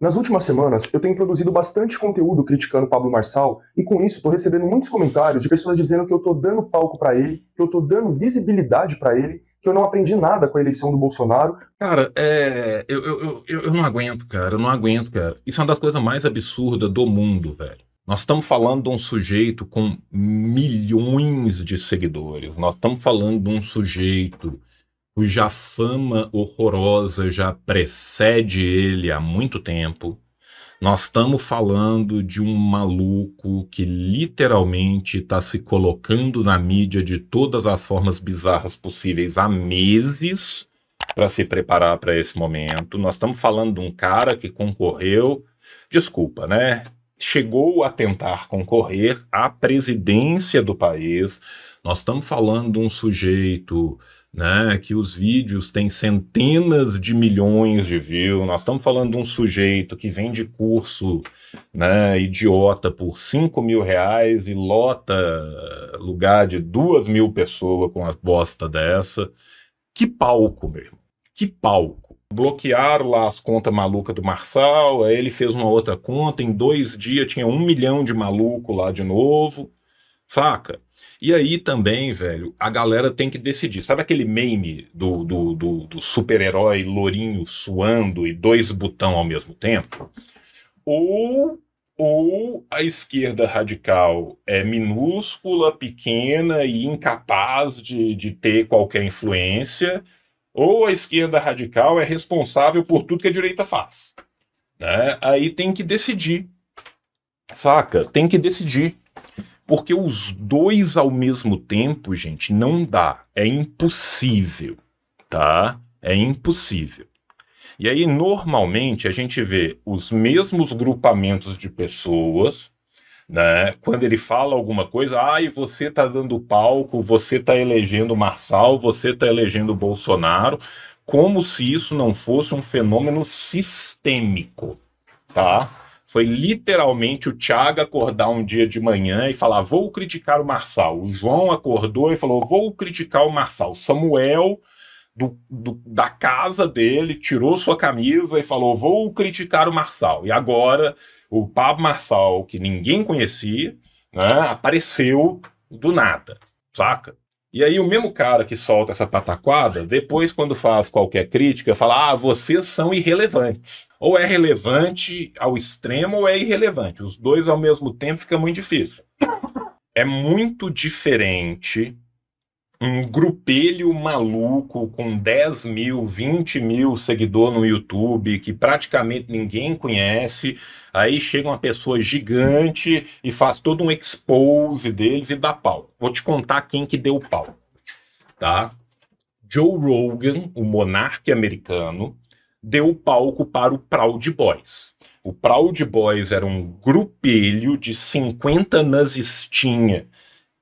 Nas últimas semanas, eu tenho produzido bastante conteúdo criticando Pablo Marçal e com isso estou recebendo muitos comentários de pessoas dizendo que eu estou dando palco para ele, que eu estou dando visibilidade para ele, que eu não aprendi nada com a eleição do Bolsonaro. Cara, é... eu, eu, eu, eu não aguento, cara, eu não aguento, cara. Isso é uma das coisas mais absurdas do mundo, velho. Nós estamos falando de um sujeito com milhões de seguidores, nós estamos falando de um sujeito cuja fama horrorosa já precede ele há muito tempo. Nós estamos falando de um maluco que literalmente está se colocando na mídia de todas as formas bizarras possíveis há meses para se preparar para esse momento. Nós estamos falando de um cara que concorreu, desculpa, né? Chegou a tentar concorrer à presidência do país. Nós estamos falando de um sujeito né, que os vídeos têm centenas de milhões de views. Nós estamos falando de um sujeito que vende curso né, idiota por 5 mil reais e lota lugar de 2 mil pessoas com a bosta dessa. Que palco, meu irmão. Que palco. Bloquearam lá as contas malucas do Marçal, aí ele fez uma outra conta, em dois dias tinha um milhão de maluco lá de novo. Saca? E aí também, velho, a galera tem que decidir. Sabe aquele meme do, do, do, do super-herói lourinho suando e dois botão ao mesmo tempo? Ou, ou a esquerda radical é minúscula, pequena e incapaz de, de ter qualquer influência, ou a esquerda radical é responsável por tudo que a direita faz. Né? Aí tem que decidir. Saca? Tem que decidir. Porque os dois ao mesmo tempo, gente, não dá. É impossível, tá? É impossível. E aí, normalmente, a gente vê os mesmos grupamentos de pessoas, né? Quando ele fala alguma coisa, ai, ah, você tá dando palco, você tá elegendo Marçal, você tá elegendo Bolsonaro, como se isso não fosse um fenômeno sistêmico, tá? Foi literalmente o Thiago acordar um dia de manhã e falar: vou criticar o Marçal. O João acordou e falou: vou criticar o Marçal. Samuel, do, do, da casa dele, tirou sua camisa e falou: vou criticar o Marçal. E agora, o Pablo Marçal, que ninguém conhecia, né, apareceu do nada, saca? E aí o mesmo cara que solta essa pataquada, depois quando faz qualquer crítica, fala: "Ah, vocês são irrelevantes". Ou é relevante ao extremo ou é irrelevante. Os dois ao mesmo tempo fica muito difícil. É muito diferente um grupelho maluco com 10 mil, 20 mil seguidores no YouTube, que praticamente ninguém conhece. Aí chega uma pessoa gigante e faz todo um expose deles e dá pau. Vou te contar quem que deu pau, tá? Joe Rogan, o monarca americano, deu palco para o Proud Boys. O Proud Boys era um grupelho de 50 nazistinha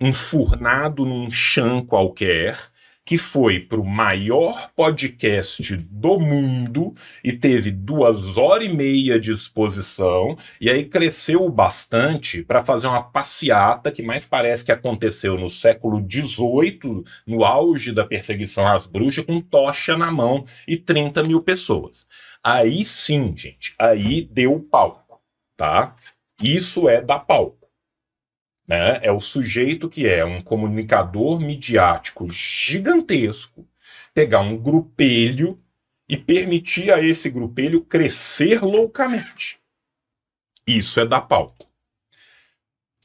enfurnado num chão qualquer, que foi para o maior podcast do mundo e teve duas horas e meia de exposição, e aí cresceu bastante para fazer uma passeata que mais parece que aconteceu no século XVIII, no auge da perseguição às bruxas, com tocha na mão e 30 mil pessoas. Aí sim, gente, aí deu palco, tá? Isso é da palco. Né? É o sujeito que é um comunicador midiático gigantesco, pegar um grupelho e permitir a esse grupelho crescer loucamente. Isso é da pauta.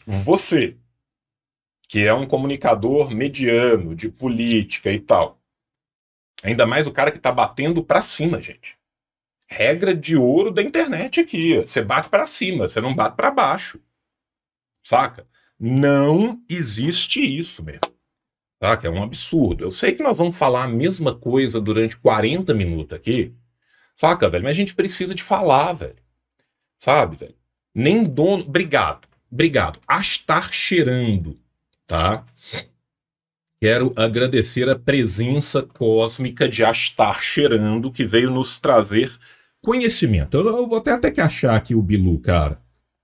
Você, que é um comunicador mediano de política e tal, ainda mais o cara que está batendo para cima, gente. Regra de ouro da internet aqui. Você bate para cima, você não bate para baixo. Saca? Não existe isso, mesmo, Tá? Que é um absurdo. Eu sei que nós vamos falar a mesma coisa durante 40 minutos aqui, saca, velho? Mas a gente precisa de falar, velho. Sabe, velho? Nem dono. Obrigado, obrigado. A estar cheirando, tá? Quero agradecer a presença cósmica de Astar Cheirando, que veio nos trazer conhecimento. Eu, então, eu vou até, até que achar aqui o Bilu, cara.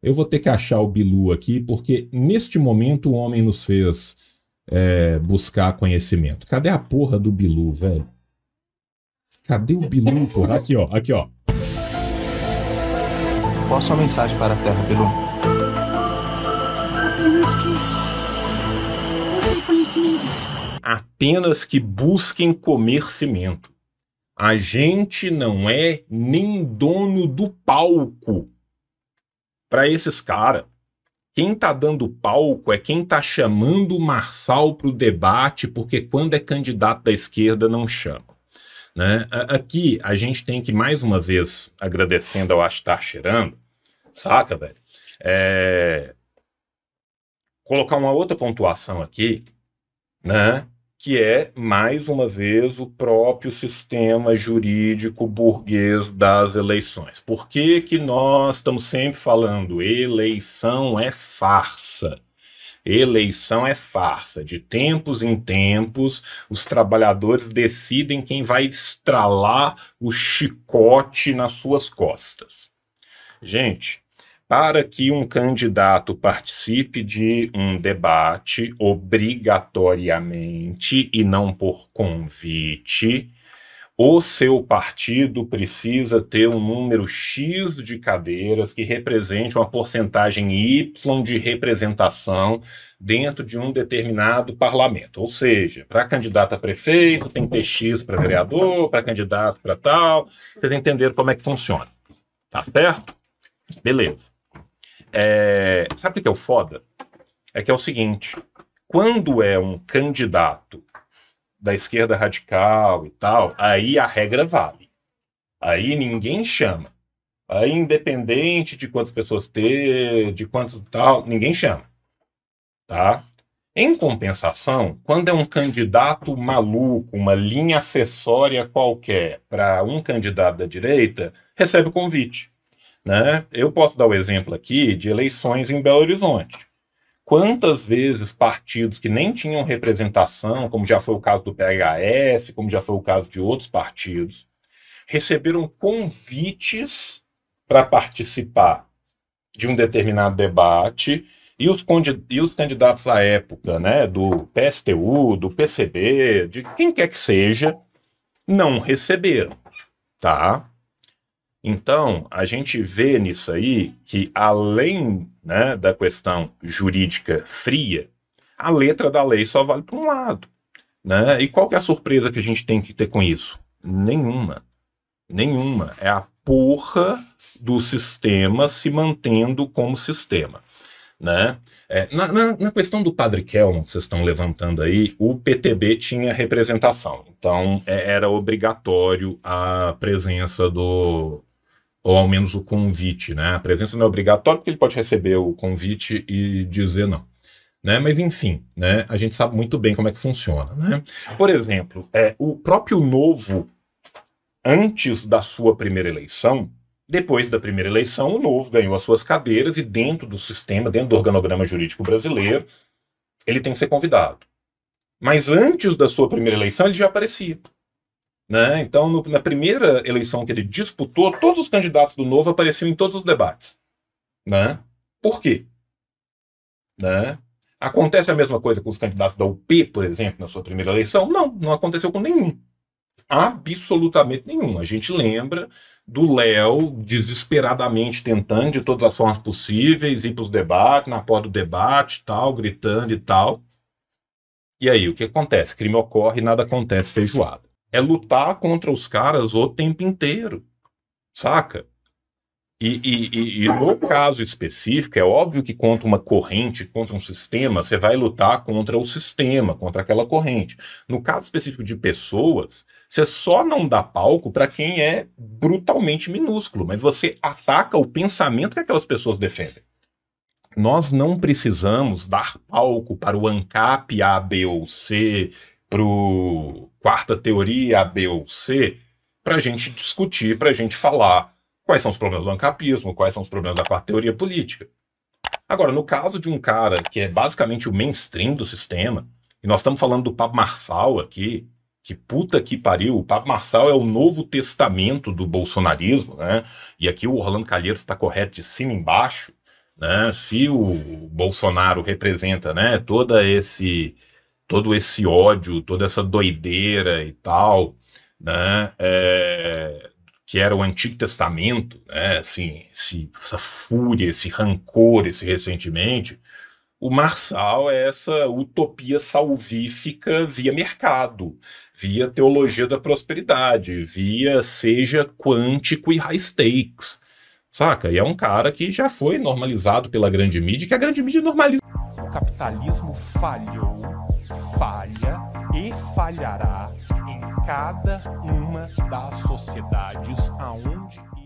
Eu vou ter que achar o Bilu aqui, porque neste momento o homem nos fez é, buscar conhecimento. Cadê a porra do Bilu, velho? Cadê o Bilu, porra? Aqui, ó, aqui, ó. Qual a sua mensagem para a Terra, Bilu? Apenas que busquem conhecimento. Apenas que busquem comer cimento. A gente não é nem dono do palco para esses caras. Quem tá dando palco é quem tá chamando o Marçal para o debate, porque quando é candidato da esquerda não chama. Né? Aqui a gente tem que, mais uma vez, agradecendo ao Astar Cheirando, saca, velho? É... Colocar uma outra pontuação aqui, né? que é, mais uma vez, o próprio sistema jurídico burguês das eleições. Por que, que nós estamos sempre falando eleição é farsa? Eleição é farsa. De tempos em tempos, os trabalhadores decidem quem vai estralar o chicote nas suas costas. Gente, para que um candidato participe de um debate obrigatoriamente e não por convite, o seu partido precisa ter um número X de cadeiras que represente uma porcentagem Y de representação dentro de um determinado parlamento. Ou seja, para candidato a prefeito tem que ter X para vereador, para candidato para tal. Vocês entenderam como é que funciona. Tá certo? Beleza. É, sabe o que é o foda? É que é o seguinte: quando é um candidato da esquerda radical e tal, aí a regra vale. Aí ninguém chama. Aí, independente de quantas pessoas ter, de quanto tal, ninguém chama. Tá? Em compensação, quando é um candidato maluco, uma linha acessória qualquer para um candidato da direita, recebe o convite. Né? Eu posso dar o exemplo aqui de eleições em Belo Horizonte. Quantas vezes partidos que nem tinham representação, como já foi o caso do PHS, como já foi o caso de outros partidos, receberam convites para participar de um determinado debate e os, e os candidatos à época, né, do PSTU, do PCB, de quem quer que seja, não receberam, tá? Então, a gente vê nisso aí que, além né, da questão jurídica fria, a letra da lei só vale para um lado. Né? E qual que é a surpresa que a gente tem que ter com isso? Nenhuma. Nenhuma. É a porra do sistema se mantendo como sistema. Né? É, na, na, na, questão do padre Kelman que vocês estão levantando aí, o PTB tinha representação, então é, era obrigatório a presença do, ou ao menos o convite, né? A presença não é obrigatória porque ele pode receber o convite e dizer não. Né? Mas enfim, né? a gente sabe muito bem como é que funciona. Né? Por exemplo, é, o próprio novo, antes da sua primeira eleição, depois da primeira eleição, o novo ganhou as suas cadeiras e dentro do sistema, dentro do organograma jurídico brasileiro, ele tem que ser convidado. Mas antes da sua primeira eleição, ele já aparecia. Né? Então, no, na primeira eleição que ele disputou, todos os candidatos do Novo apareciam em todos os debates. Né? Por quê? Né? Acontece a mesma coisa com os candidatos da UP, por exemplo, na sua primeira eleição? Não, não aconteceu com nenhum. Absolutamente nenhum. A gente lembra do Léo desesperadamente tentando de todas as formas possíveis ir para os debates, na porta do debate, tal, gritando e tal. E aí, o que acontece? Crime ocorre, nada acontece, feijoada é lutar contra os caras o tempo inteiro, saca? E, e, e, e, no caso específico, é óbvio que contra uma corrente, contra um sistema, você vai lutar contra o sistema, contra aquela corrente. No caso específico de pessoas, você só não dá palco para quem é brutalmente minúsculo, mas você ataca o pensamento que aquelas pessoas defendem. Nós não precisamos dar palco para o ANCAP A, B ou C, para quarta teoria A, B ou C, para a gente discutir, para a gente falar quais são os problemas do ancapismo, quais são os problemas da quarta teoria política. Agora, no caso de um cara que é basicamente o mainstream do sistema, e nós estamos falando do Pablo Marçal aqui, que puta que pariu, o Pablo Marçal é o novo testamento do bolsonarismo, né? E aqui o Orlando Calheiros está correto de cima embaixo, né? Se o Bolsonaro representa, né, toda esse todo esse ódio, toda essa doideira e tal, né? É, que era o Antigo Testamento, né? Assim, esse, essa fúria, esse rancor, esse ressentimento. O Marçal é essa utopia salvífica via mercado, via teologia da prosperidade, via seja quântico e high stakes, saca? E é um cara que já foi normalizado pela grande mídia, que a grande mídia normaliza. O capitalismo falhou falha e falhará em cada uma das sociedades aonde